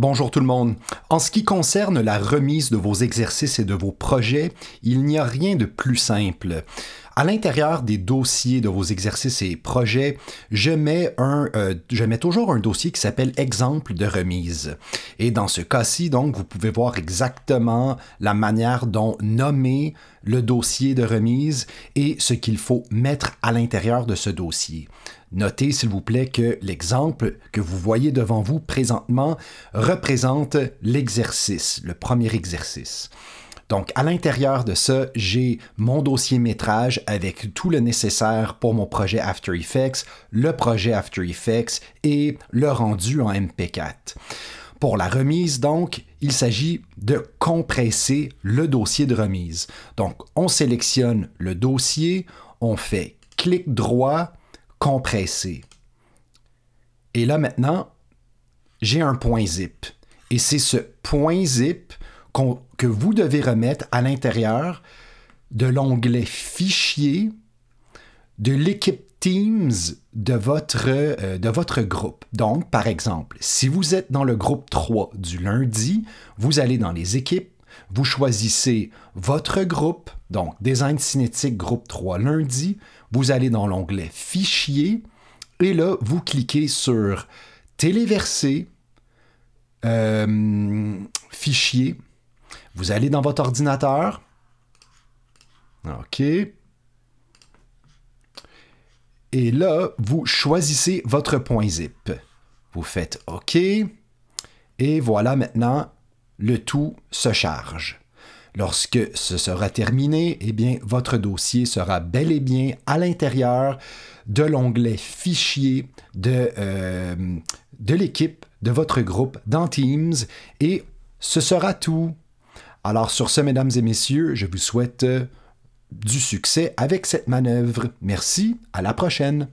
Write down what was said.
Bonjour tout le monde. En ce qui concerne la remise de vos exercices et de vos projets, il n'y a rien de plus simple. À l'intérieur des dossiers de vos exercices et projets, je mets, un, euh, je mets toujours un dossier qui s'appelle exemple de remise. Et dans ce cas-ci, donc, vous pouvez voir exactement la manière dont nommer le dossier de remise et ce qu'il faut mettre à l'intérieur de ce dossier. Notez, s'il vous plaît, que l'exemple que vous voyez devant vous présentement représente l'exercice, le premier exercice. Donc, à l'intérieur de ça, j'ai mon dossier métrage avec tout le nécessaire pour mon projet After Effects, le projet After Effects et le rendu en MP4. Pour la remise, donc, il s'agit de compresser le dossier de remise. Donc, on sélectionne le dossier, on fait clic droit, compresser. Et là maintenant, j'ai un point zip. Et c'est ce point zip que vous devez remettre à l'intérieur de l'onglet Fichier de l'équipe Teams de votre, euh, de votre groupe. Donc, par exemple, si vous êtes dans le groupe 3 du lundi, vous allez dans les équipes, vous choisissez votre groupe, donc Design Cinétique groupe 3 lundi, vous allez dans l'onglet Fichier et là, vous cliquez sur Téléverser, euh, Fichier, vous allez dans votre ordinateur. OK. Et là, vous choisissez votre point zip. Vous faites OK. Et voilà maintenant, le tout se charge. Lorsque ce sera terminé, eh bien, votre dossier sera bel et bien à l'intérieur de l'onglet Fichier de, euh, de l'équipe de votre groupe dans Teams et ce sera tout. Alors sur ce, mesdames et messieurs, je vous souhaite euh, du succès avec cette manœuvre. Merci, à la prochaine.